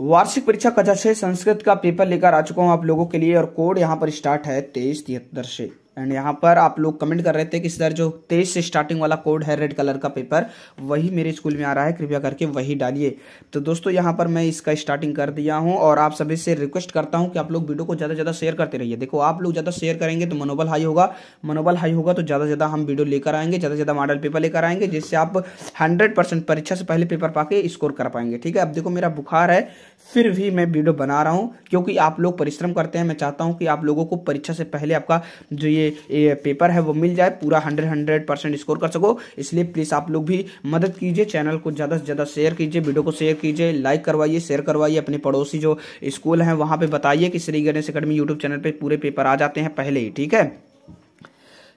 वार्षिक परीक्षा कक्षा छः संस्कृत का पेपर लेकर आ चुका हूँ आप लोगों के लिए और कोड यहाँ पर स्टार्ट है तेईस तिहत्तर से एंड यहाँ पर आप लोग कमेंट कर रहे थे कि सर जो तेईस से स्टार्टिंग वाला कोड है रेड कलर का पेपर वही मेरे स्कूल में आ रहा है कृपया करके वही डालिए तो दोस्तों यहाँ पर मैं इसका स्टार्टिंग कर दिया हूँ और आप सभी से रिक्वेस्ट करता हूँ कि आप लोग वीडियो को ज़्यादा से ज़्यादा शेयर करते रहिए देखो आप लोग ज़्यादा शेयर करेंगे तो मनोबल हाई होगा मनोबल हाई होगा तो ज़्यादा ज़्यादा हम वीडियो लेकर आएंगे ज़्यादा ज़्यादा मॉडल पेपर लेकर आएंगे जिससे आप हंड्रेड परीक्षा से पहले पेपर पा स्कोर कर पाएंगे ठीक है अब देखो मेरा बुखार है फिर भी मैं वीडियो बना रहा हूँ क्योंकि आप लोग परिश्रम करते हैं मैं चाहता हूँ कि आप लोगों को परीक्षा से पहले आपका जो ये पेपर है वो मिल जाए पूरा हंड्रेड हंड्रेड परसेंट स्कोर कर सको इसलिए प्लीज़ आप लोग भी मदद कीजिए चैनल को ज़्यादा से ज़्यादा शेयर कीजिए वीडियो को शेयर कीजिए लाइक करवाइए शेयर करवाइए अपने पड़ोसी जो स्कूल हैं वहां पर बताइए कि Shri Ganesh academy YouTube channel पर पूरे पेपर आ जाते हैं पहले ही ठीक है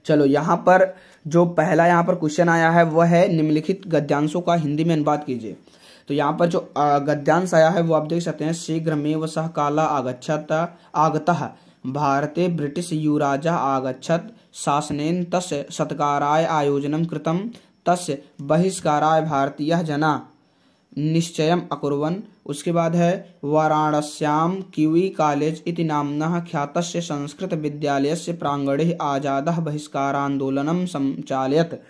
चलो यहां पर जो पहला यहाँ पर क्वेश्चन आया है वह है निम्नलिखित गद्यांशों का हिंदी में अनुवाद कीजिए तो यहाँ पर जो गद्यांश आया है वो आप देख सकते हैं शीघ्र में वह सह काला आगछता आगता है भारते ब्रिटिश युवराज आगछत शासन तस् सत्काराय आयोजन कृत तस् बहिष्काराय भारतीय जना निश्चय अकुवन उसके बाद है वाराणस्याम किवी कालेज इति संस्कृत विद्यालय से प्रांगणे आजाद बहिष्कारांदोलन संचालयत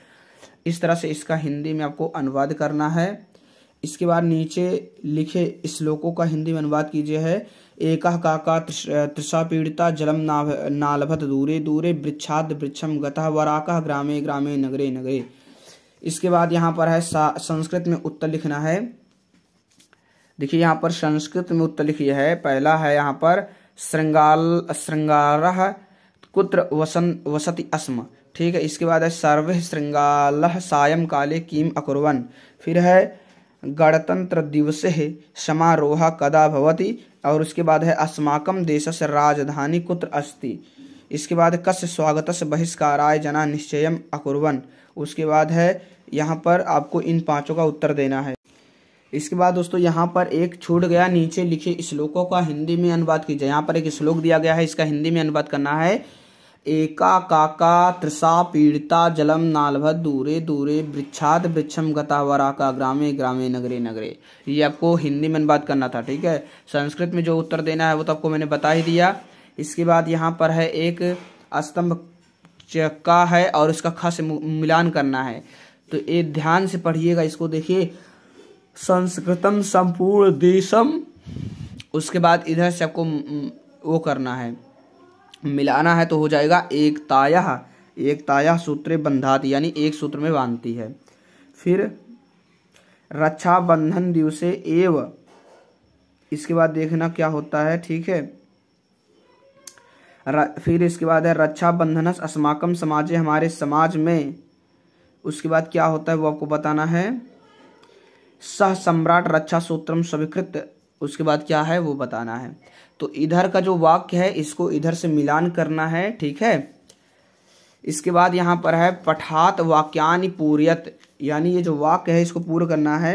इस तरह से इसका हिंदी में आपको अनुवाद करना है इसके बाद नीचे लिखे श्लोकों का हिंदी में अनुवाद कीजिए है एक काका तृषा पीडिता जलम नाभ नालभत दूरे दूरे वृक्षाद वृक्षम गतः वराकः ग्रामे ग्रामे नगरे नगरे इसके बाद यहाँ पर है संस्कृत में उत्तर लिखना है देखिए यहाँ पर संस्कृत में उत्तर लिखिए है पहला है यहाँ पर श्रृंगाल श्रृंगार कुत्र वसन वसति अस्म ठीक है इसके बाद है सर्व श्रृंगाल सायम काले कीम अकुरवन फिर है गणतंत्र दिवस समारोह कदा भवति और उसके बाद है देश से राजधानी कुत्र अस्ति इसके बाद कस्य से बहिष्काराय जना निश्चयम अकुर्वन उसके बाद है यहाँ पर आपको इन पांचों का उत्तर देना है इसके बाद दोस्तों यहाँ पर एक छूट गया नीचे लिखे श्लोकों का हिंदी में अनुवाद कीजिए यहाँ पर एक श्लोक दिया गया है इसका हिंदी में अनुवाद करना है एका काका त्रिषा पीड़िता जलम नालभत दूरे दूरे वृक्षात वृक्षम गता वरा का ग्रामे ग्रामे नगरे नगरे ये आपको हिंदी में बात करना था ठीक है संस्कृत में जो उत्तर देना है वो तो आपको मैंने बता ही दिया इसके बाद यहाँ पर है एक स्तंभ चक्का है और इसका खास मिलान करना है तो ये ध्यान से पढ़िएगा इसको देखिए संस्कृतम संपूर्ण देशम उसके बाद इधर से आपको वो करना है मिलाना है तो हो जाएगा एकताया एकताया सूत्र बंधाती यानी एक सूत्र में बांधती है फिर रक्षाबंधन दिवसे एव इसके बाद देखना क्या होता है ठीक है फिर इसके बाद है रक्षाबंधनस अस्माकम समाजे हमारे समाज में उसके बाद क्या होता है वो आपको बताना है सह सम्राट रक्षा सूत्रम स्वीकृत उसके बाद क्या है वो बताना है तो इधर का जो वाक्य है इसको इधर से मिलान करना है ठीक है इसके बाद यहाँ पर है पठात वाक्यान पूर्यत यानी ये जो वाक्य है इसको पूर्ण करना है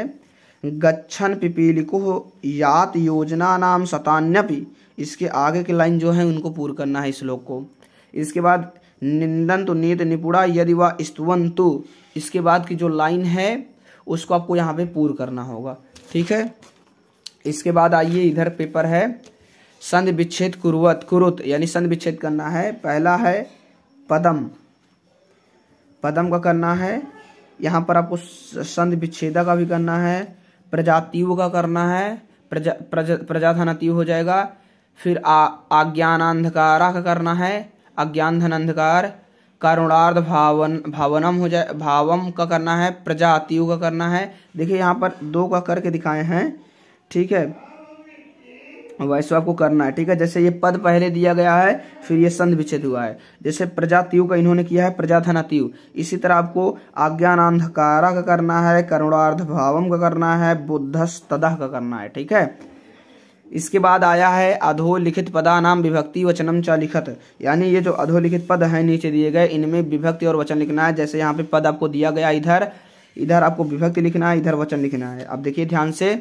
गच्छन पिपीलिको यात योजना नाम शतान्यपि इसके आगे की लाइन जो है उनको पूर्ण करना है इस श्लोक को इसके बाद निंदन तो नीत निपुड़ा यदि वह स्तुवंतु इसके बाद की जो लाइन है उसको आपको यहाँ पे पूर्व करना होगा ठीक है इसके बाद आइए इधर पेपर है संध विच्छेद कुरुत कुरुत यानी संध विच्छेद करना है पहला है पदम पदम का करना है यहाँ पर आपको संध विच्छेद का भी करना है प्रजातियों का करना है प्रजा प्रजा प्रजाधनातीव हो जाएगा फिर आज्ञानांधकारा का करना है अज्ञान अंधकार करुणार्ध भावन भावनम हो जाए भावम का करना है प्रजातियों का करना है देखिए यहाँ पर दो का करके दिखाए हैं ठीक है वैसे आपको करना है ठीक है जैसे ये पद पहले दिया गया है फिर ये संध विच्छेद हुआ है जैसे प्रजातियु का इन्होंने किया है प्रजाधनात्यु इसी तरह आपको आज्ञानांधकारा का करना है करुणार्ध भावम का करना है बुद्धस्तः का करना है ठीक है इसके बाद आया है अधो लिखित पदा नाम विभक्ति वचनम च लिखित यानी ये जो अधोलिखित पद है नीचे दिए गए इनमें विभक्ति और वचन लिखना है जैसे यहाँ पे पद आपको दिया गया इधर इधर आपको विभक्ति लिखना है इधर वचन लिखना है अब देखिए ध्यान से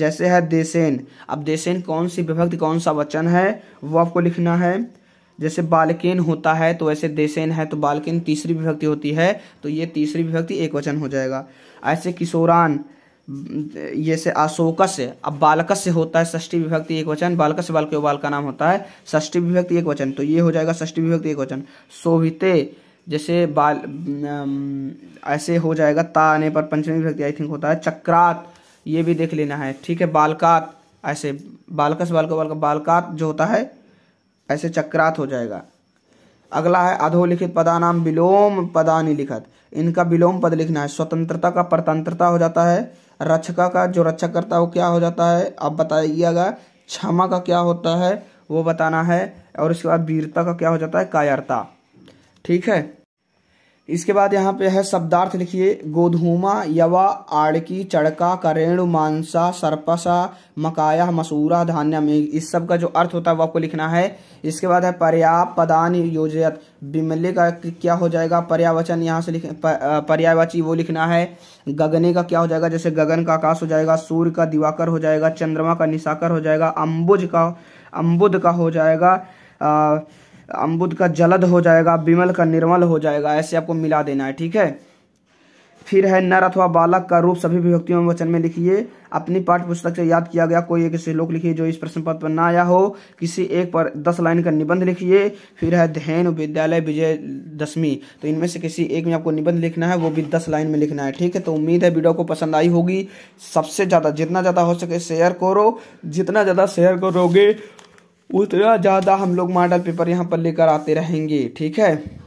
जैसे है देसेन अब देसेन कौन सी विभक्ति कौन सा वचन है वो आपको लिखना है जैसे बालकेन होता है तो वैसे देसेन है तो बालकेन तीसरी विभक्ति होती है तो ये तीसरी विभक्ति एक वचन हो जाएगा ऐसे किशोरान ये से अशोकस अब बालकस से होता है षष्ठी विभक्ति एक वचन बालकस बालक बाल का नाम होता है षष्ठी विभक्ति एक वचन तो ये हो जाएगा षष्ठी विभक्ति एक वचन शोभिते जैसे बाल ऐसे हो जाएगा ता आने पर पंचमी विभक्ति आई थिंक होता है चक्रात ये भी देख लेना है ठीक है बालकात ऐसे बालकस बालको बालका बालकात जो होता है ऐसे चक्रात हो जाएगा अगला है अधोलिखित पदानाम विलोम पदानी लिखत इनका विलोम पद लिखना है स्वतंत्रता का परतंत्रता हो जाता है रक्षका का जो रक्षा करता है वो क्या हो जाता है आप बताइएगा क्षमा का क्या होता है वो बताना है और इसके बाद वीरता का क्या हो जाता है कायरता ठीक है इसके बाद यहाँ पे है शब्दार्थ लिखिए गोधूमा यवा आड़की चड़का करेणु मांसा सरपसा मकाया मसूरा धान्यम इस सब का जो अर्थ होता है वो आपको लिखना है इसके बाद है पर्याप्त पदान योजयत बिमले का क्या हो जाएगा पर्यावचन यहाँ से लिख पर्यावची वो लिखना है गगने का क्या हो जाएगा जैसे गगन का आकाश हो जाएगा सूर्य का दिवाकर हो जाएगा चंद्रमा का निशाकर हो जाएगा अम्बुज का अम्बुद का हो जाएगा आ, अम्बुद का जलद हो जाएगा विमल का निर्मल हो जाएगा ऐसे आपको मिला देना है ठीक है फिर है नर अथवा बालक का रूप सभी विभक्तियों में वचन में लिखिए अपनी पाठ्य पुस्तक से याद किया गया कोई एक श्लोक लिखिए जो इस प्रश्न पत्र पर ना आया हो किसी एक पर दस लाइन का निबंध लिखिए फिर है धैन विद्यालय विजय दशमी तो इनमें से किसी एक में आपको निबंध लिखना है वो भी दस लाइन में लिखना है ठीक है तो उम्मीद है वीडियो को पसंद आई होगी सबसे ज़्यादा जितना ज़्यादा हो सके शेयर करो जितना ज़्यादा शेयर करोगे उतना ज़्यादा हम लोग मॉडल पेपर यहाँ पर लेकर आते रहेंगे ठीक है